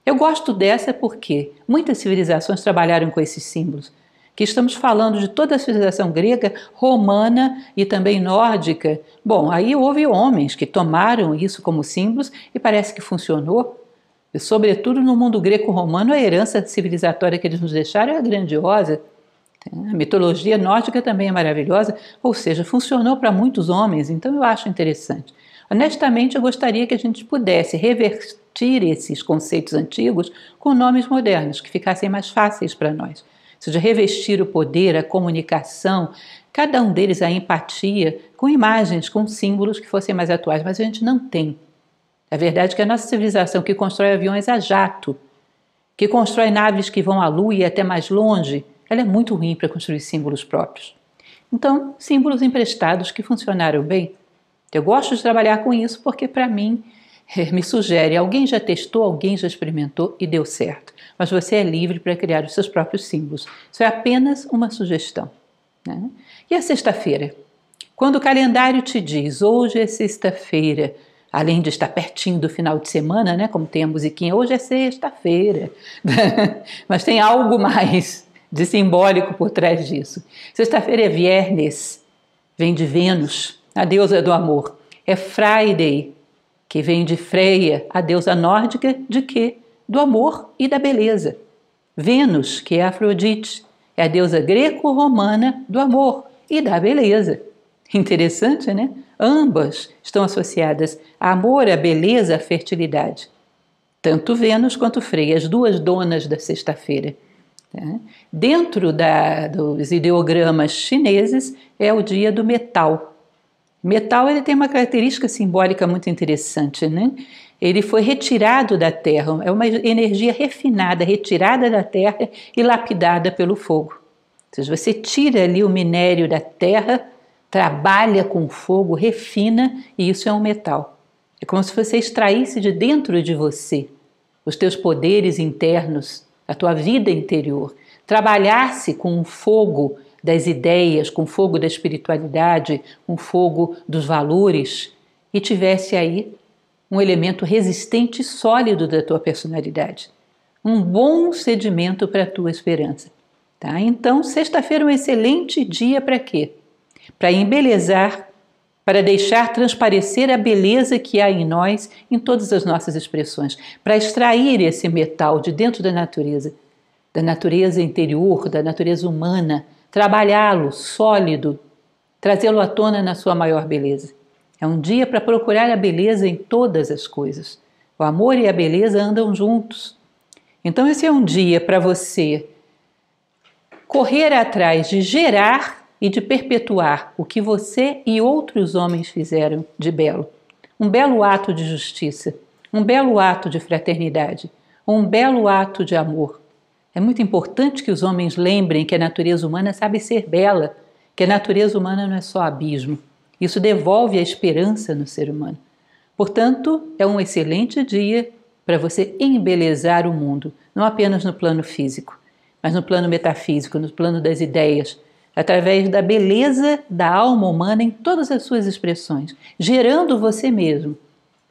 Eu gosto dessa porque muitas civilizações trabalharam com esses símbolos que estamos falando de toda a civilização grega, romana e também nórdica, bom, aí houve homens que tomaram isso como símbolos e parece que funcionou. E, sobretudo no mundo greco-romano, a herança civilizatória que eles nos deixaram é grandiosa. A mitologia nórdica também é maravilhosa, ou seja, funcionou para muitos homens, então eu acho interessante. Honestamente, eu gostaria que a gente pudesse revertir esses conceitos antigos com nomes modernos, que ficassem mais fáceis para nós isso de revestir o poder, a comunicação, cada um deles a empatia, com imagens, com símbolos que fossem mais atuais, mas a gente não tem. A verdade é que a nossa civilização, que constrói aviões a jato, que constrói naves que vão à lua e até mais longe, ela é muito ruim para construir símbolos próprios. Então, símbolos emprestados que funcionaram bem. Eu gosto de trabalhar com isso porque, para mim, me sugere alguém já testou, alguém já experimentou e deu certo mas você é livre para criar os seus próprios símbolos. Isso é apenas uma sugestão. Né? E a sexta-feira? Quando o calendário te diz hoje é sexta-feira, além de estar pertinho do final de semana, né, como tem a musiquinha, hoje é sexta-feira, mas tem algo mais de simbólico por trás disso. Sexta-feira é viernes, vem de Vênus, a deusa do amor. É Friday, que vem de Freia, a deusa nórdica de quê? do amor e da beleza. Vênus, que é Afrodite, é a deusa greco-romana do amor e da beleza. Interessante, né? Ambas estão associadas a amor, a beleza, a fertilidade. Tanto Vênus quanto Frei, as duas donas da sexta-feira. Tá? Dentro da, dos ideogramas chineses é o dia do metal. Metal ele tem uma característica simbólica muito interessante, né? Ele foi retirado da terra, é uma energia refinada, retirada da terra e lapidada pelo fogo. Ou seja, você tira ali o minério da terra, trabalha com fogo, refina, e isso é um metal. É como se você extraísse de dentro de você os teus poderes internos, a tua vida interior. Trabalhasse com o fogo das ideias, com o fogo da espiritualidade, com o fogo dos valores, e tivesse aí um elemento resistente e sólido da tua personalidade, um bom sedimento para a tua esperança. Tá? Então, sexta-feira é um excelente dia para quê? Para embelezar, para deixar transparecer a beleza que há em nós, em todas as nossas expressões, para extrair esse metal de dentro da natureza, da natureza interior, da natureza humana, trabalhá-lo sólido, trazê-lo à tona na sua maior beleza. É um dia para procurar a beleza em todas as coisas. O amor e a beleza andam juntos. Então, esse é um dia para você correr atrás de gerar e de perpetuar o que você e outros homens fizeram de belo. Um belo ato de justiça, um belo ato de fraternidade, um belo ato de amor. É muito importante que os homens lembrem que a natureza humana sabe ser bela, que a natureza humana não é só abismo. Isso devolve a esperança no ser humano. Portanto, é um excelente dia para você embelezar o mundo, não apenas no plano físico, mas no plano metafísico, no plano das ideias, através da beleza da alma humana em todas as suas expressões, gerando você mesmo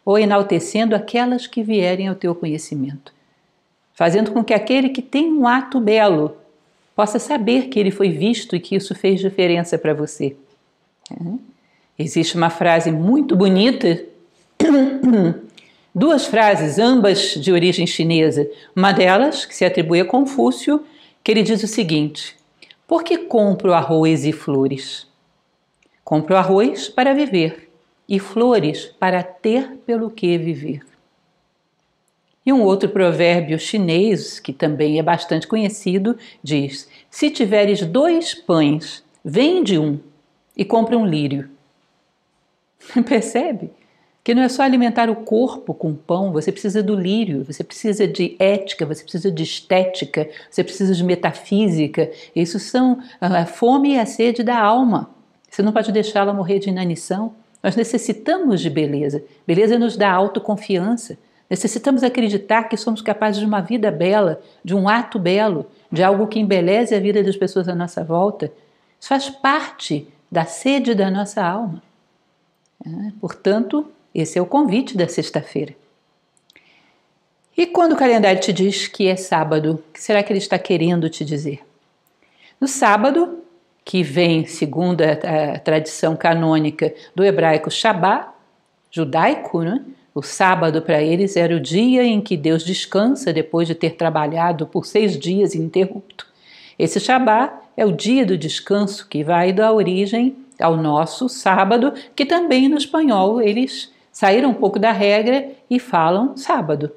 ou enaltecendo aquelas que vierem ao teu conhecimento, fazendo com que aquele que tem um ato belo possa saber que ele foi visto e que isso fez diferença para você. Uhum. Existe uma frase muito bonita, duas frases, ambas de origem chinesa. Uma delas, que se atribui a Confúcio, que ele diz o seguinte: Por que compro arroz e flores? Compro arroz para viver e flores para ter pelo que viver. E um outro provérbio chinês, que também é bastante conhecido, diz: Se tiveres dois pães, vende um e compre um lírio. Percebe? Que não é só alimentar o corpo com pão, você precisa do lírio, você precisa de ética, você precisa de estética, você precisa de metafísica. Isso são ah, a fome e a sede da alma. Você não pode deixá-la morrer de inanição. Nós necessitamos de beleza. Beleza nos dá autoconfiança. Necessitamos acreditar que somos capazes de uma vida bela, de um ato belo, de algo que embeleze a vida das pessoas à nossa volta. Isso faz parte da sede da nossa alma. É, portanto, esse é o convite da sexta-feira. E quando o calendário te diz que é sábado, o que será que ele está querendo te dizer? No sábado, que vem, segundo a, tradição canônica do hebraico Shabat judaico, né? o sábado para eles era o dia em que Deus descansa depois de ter trabalhado por seis dias ininterrupto. Esse Shabat é o dia do descanso que vai da origem ao nosso sábado, que também no espanhol eles saíram um pouco da regra e falam sábado,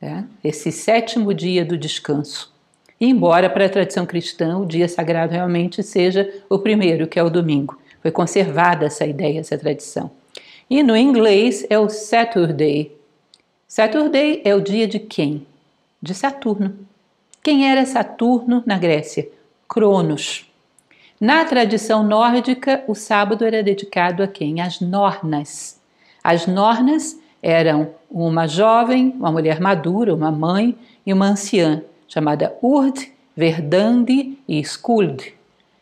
né? esse sétimo dia do descanso. Embora para a tradição cristã o dia sagrado realmente seja o primeiro, que é o domingo. Foi conservada essa ideia, essa tradição. E no inglês é o Saturday. Saturday é o dia de quem? De Saturno. Quem era Saturno na Grécia? Cronos. Na tradição nórdica, o sábado era dedicado a quem? As nornas. As nornas eram uma jovem, uma mulher madura, uma mãe e uma anciã, chamada Urd, Verdandi e Skuld.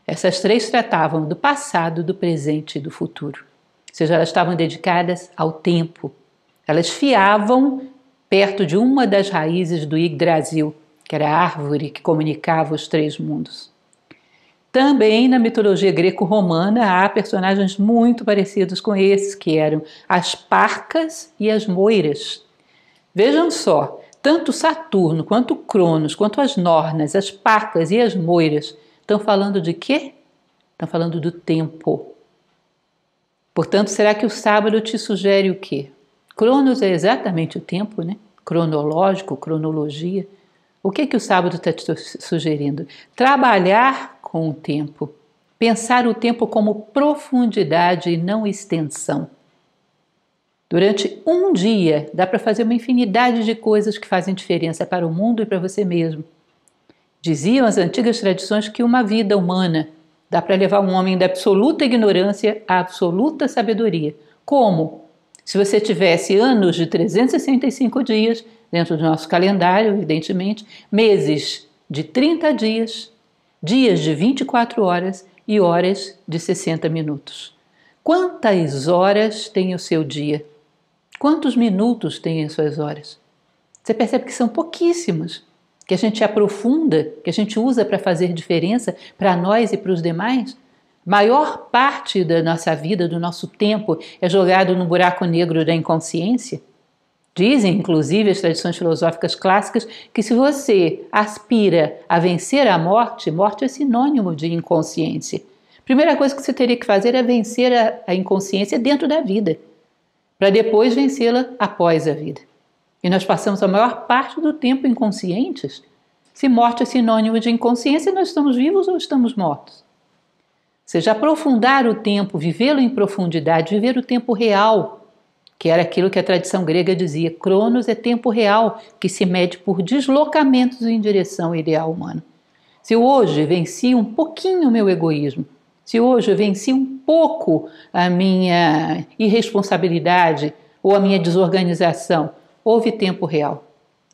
Essas três tratavam do passado, do presente e do futuro. Ou seja, elas estavam dedicadas ao tempo. Elas fiavam perto de uma das raízes do Yggdrasil, que era a árvore que comunicava os três mundos. Também na mitologia greco-romana há personagens muito parecidos com esses, que eram as parcas e as moiras. Vejam só, tanto Saturno, quanto Cronos, quanto as Nornas, as parcas e as moiras estão falando de quê? Estão falando do tempo. Portanto, será que o sábado te sugere o quê? Cronos é exatamente o tempo, né? Cronológico, cronologia. O que, é que o sábado está te sugerindo? Trabalhar com o tempo. Pensar o tempo como profundidade e não extensão. Durante um dia, dá para fazer uma infinidade de coisas que fazem diferença para o mundo e para você mesmo. Diziam as antigas tradições que uma vida humana dá para levar um homem da absoluta ignorância à absoluta sabedoria. Como? Se você tivesse anos de 365 dias, dentro do nosso calendário, evidentemente, meses de 30 dias, dias de 24 horas e horas de 60 minutos. Quantas horas tem o seu dia? Quantos minutos tem as suas horas? Você percebe que são pouquíssimas, que a gente aprofunda, que a gente usa para fazer diferença para nós e para os demais. Maior parte da nossa vida, do nosso tempo, é jogado no buraco negro da inconsciência. Dizem, inclusive, as tradições filosóficas clássicas que se você aspira a vencer a morte, morte é sinônimo de inconsciência. Primeira coisa que você teria que fazer é vencer a, a inconsciência dentro da vida, para depois vencê-la após a vida. E nós passamos a maior parte do tempo inconscientes. Se morte é sinônimo de inconsciência, nós estamos vivos ou estamos mortos? Ou seja, aprofundar o tempo, vivê-lo em profundidade, viver o tempo real, que era aquilo que a tradição grega dizia: Cronos é tempo real, que se mede por deslocamentos em direção ao ideal humano. Se hoje venci um pouquinho o meu egoísmo, se hoje venci um pouco a minha irresponsabilidade ou a minha desorganização, houve tempo real.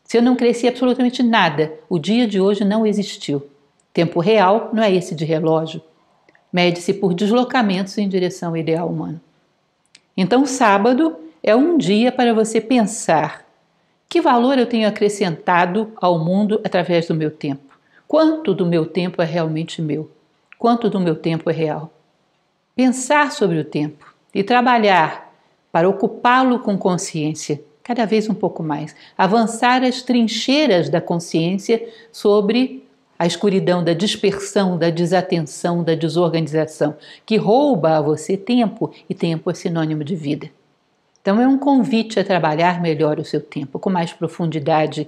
Se eu não cresci absolutamente nada, o dia de hoje não existiu. Tempo real não é esse de relógio. Mede-se por deslocamentos em direção ao ideal humano. Então, sábado é um dia para você pensar: que valor eu tenho acrescentado ao mundo através do meu tempo? Quanto do meu tempo é realmente meu? Quanto do meu tempo é real? Pensar sobre o tempo e trabalhar para ocupá-lo com consciência, cada vez um pouco mais, avançar as trincheiras da consciência sobre a escuridão da dispersão, da desatenção, da desorganização, que rouba a você tempo e tempo é sinônimo de vida. Então, é um convite a trabalhar melhor o seu tempo, com mais profundidade,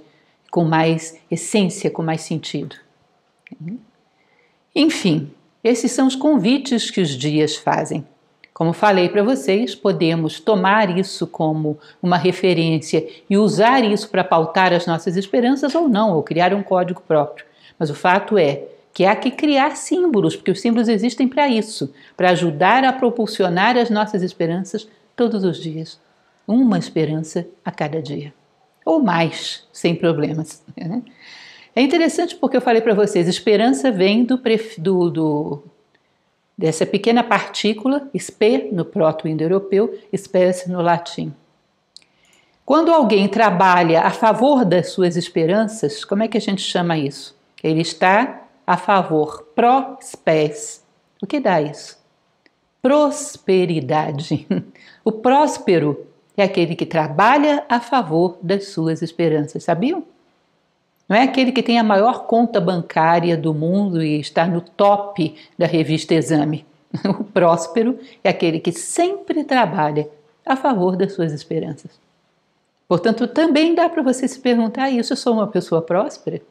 com mais essência, com mais sentido. Enfim, esses são os convites que os dias fazem. Como falei para vocês, podemos tomar isso como uma referência e usar isso para pautar as nossas esperanças ou não, ou criar um código próprio. Mas o fato é que há que criar símbolos, porque os símbolos existem para isso, para ajudar a propulsionar as nossas esperanças todos os dias uma esperança a cada dia. Ou mais, sem problemas. Né? É interessante porque eu falei para vocês, esperança vem do, do, do, dessa pequena partícula, esper, no proto-indo-europeu, espécie no latim. Quando alguém trabalha a favor das suas esperanças, como é que a gente chama isso? Ele está a favor, pró spes. O que dá isso? Prosperidade. O próspero é aquele que trabalha a favor das suas esperanças, sabiam? Não é aquele que tem a maior conta bancária do mundo e está no top da revista Exame. O próspero é aquele que sempre trabalha a favor das suas esperanças. Portanto, também dá para você se perguntar isso: eu sou uma pessoa próspera?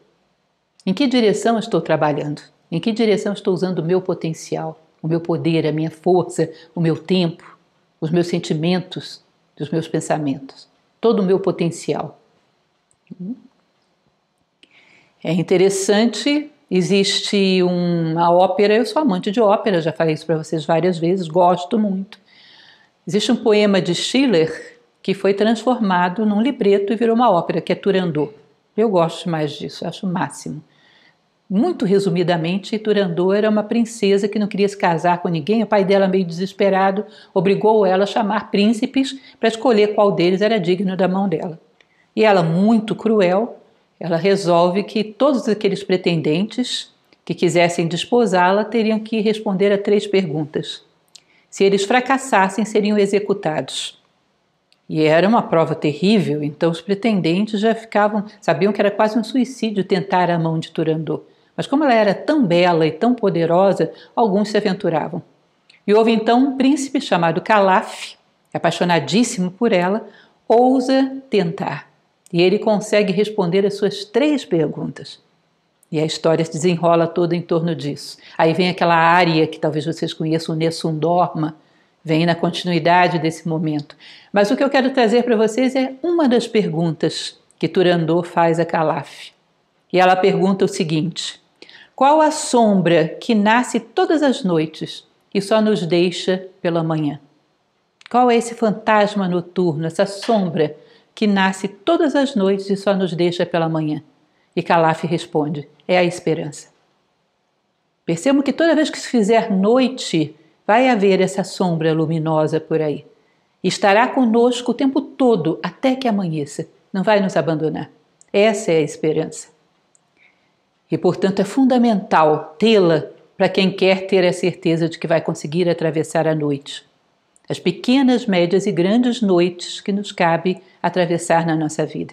Em que direção estou trabalhando? Em que direção estou usando o meu potencial, o meu poder, a minha força, o meu tempo, os meus sentimentos, dos meus pensamentos, todo o meu potencial. É interessante, existe uma ópera, eu sou amante de ópera, já falei isso para vocês várias vezes, gosto muito. Existe um poema de Schiller que foi transformado num libreto e virou uma ópera, que é Turandot. Eu gosto mais disso, acho o máximo. Muito resumidamente, Turandot era uma princesa que não queria se casar com ninguém. O pai dela, meio desesperado, obrigou ela a chamar príncipes para escolher qual deles era digno da mão dela. E ela, muito cruel, ela resolve que todos aqueles pretendentes que quisessem desposá-la teriam que responder a três perguntas. Se eles fracassassem, seriam executados. E era uma prova terrível, então os pretendentes já ficavam, sabiam que era quase um suicídio tentar a mão de Turandot. Mas como ela era tão bela e tão poderosa, alguns se aventuravam. E houve então um príncipe chamado Calaf, apaixonadíssimo por ela, ousa tentar. E ele consegue responder as suas três perguntas. E a história se desenrola toda em torno disso. Aí vem aquela área que talvez vocês conheçam, Nessun Dorma, vem na continuidade desse momento. Mas o que eu quero trazer para vocês é uma das perguntas que Turandot faz a Calaf. E ela pergunta o seguinte: qual a sombra que nasce todas as noites e só nos deixa pela manhã? Qual é esse fantasma noturno, essa sombra que nasce todas as noites e só nos deixa pela manhã? E Calaf responde: é a esperança. Percebam que toda vez que se fizer noite, vai haver essa sombra luminosa por aí. estará conosco o tempo todo até que amanheça. Não vai nos abandonar. Essa é a esperança. E, portanto, é fundamental tê-la para quem quer ter a certeza de que vai conseguir atravessar a noite. As pequenas, médias e grandes noites que nos cabe atravessar na nossa vida.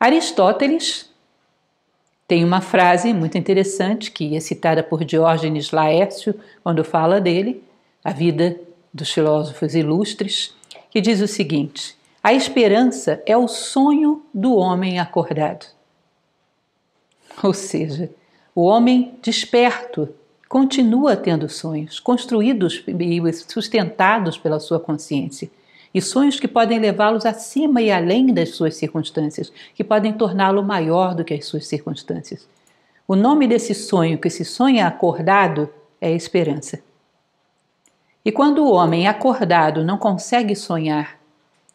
Aristóteles tem uma frase muito interessante que é citada por Diógenes Laércio, quando fala dele, A Vida dos Filósofos Ilustres, que diz o seguinte: A esperança é o sonho do homem acordado. Ou seja, o homem desperto continua tendo sonhos, construídos e sustentados pela sua consciência. E sonhos que podem levá-los acima e além das suas circunstâncias, que podem torná-lo maior do que as suas circunstâncias. O nome desse sonho que se sonha acordado é esperança. E quando o homem acordado não consegue sonhar,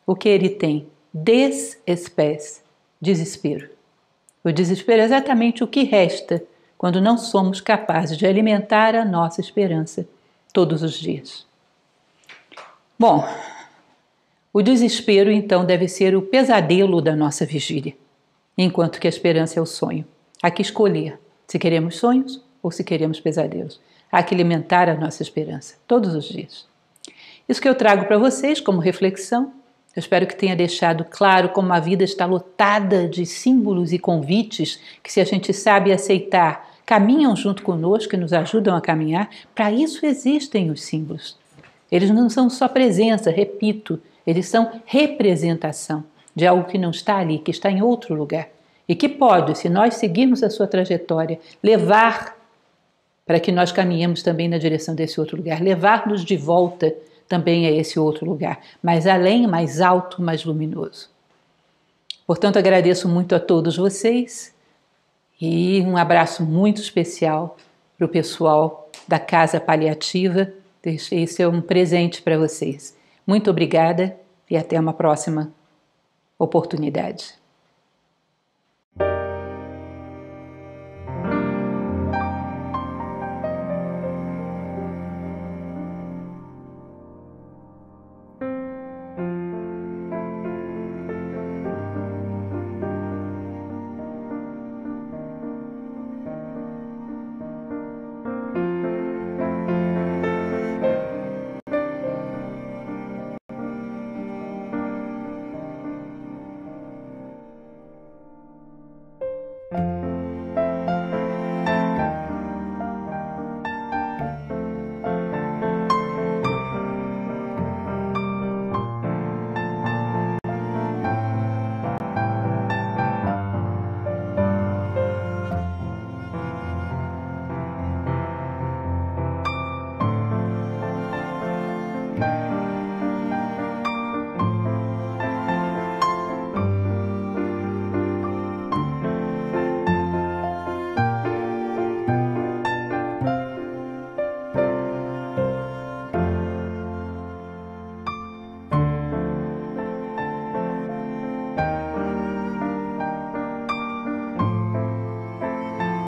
o que ele tem? Desespés, desespero. O desespero é exatamente o que resta quando não somos capazes de alimentar a nossa esperança todos os dias. Bom, o desespero então deve ser o pesadelo da nossa vigília, enquanto que a esperança é o sonho. Há que escolher se queremos sonhos ou se queremos pesadelos. Há que alimentar a nossa esperança todos os dias. Isso que eu trago para vocês como reflexão eu espero que tenha deixado claro como a vida está lotada de símbolos e convites que, se a gente sabe aceitar, caminham junto conosco e nos ajudam a caminhar. Para isso existem os símbolos. Eles não são só presença, repito, eles são representação de algo que não está ali, que está em outro lugar e que pode, se nós seguirmos a sua trajetória, levar para que nós caminhemos também na direção desse outro lugar, levar-nos de volta também é esse outro lugar, mais além, mais alto, mais luminoso. Portanto, agradeço muito a todos vocês e um abraço muito especial para o pessoal da Casa Paliativa. Esse é um presente para vocês. Muito obrigada e até uma próxima oportunidade.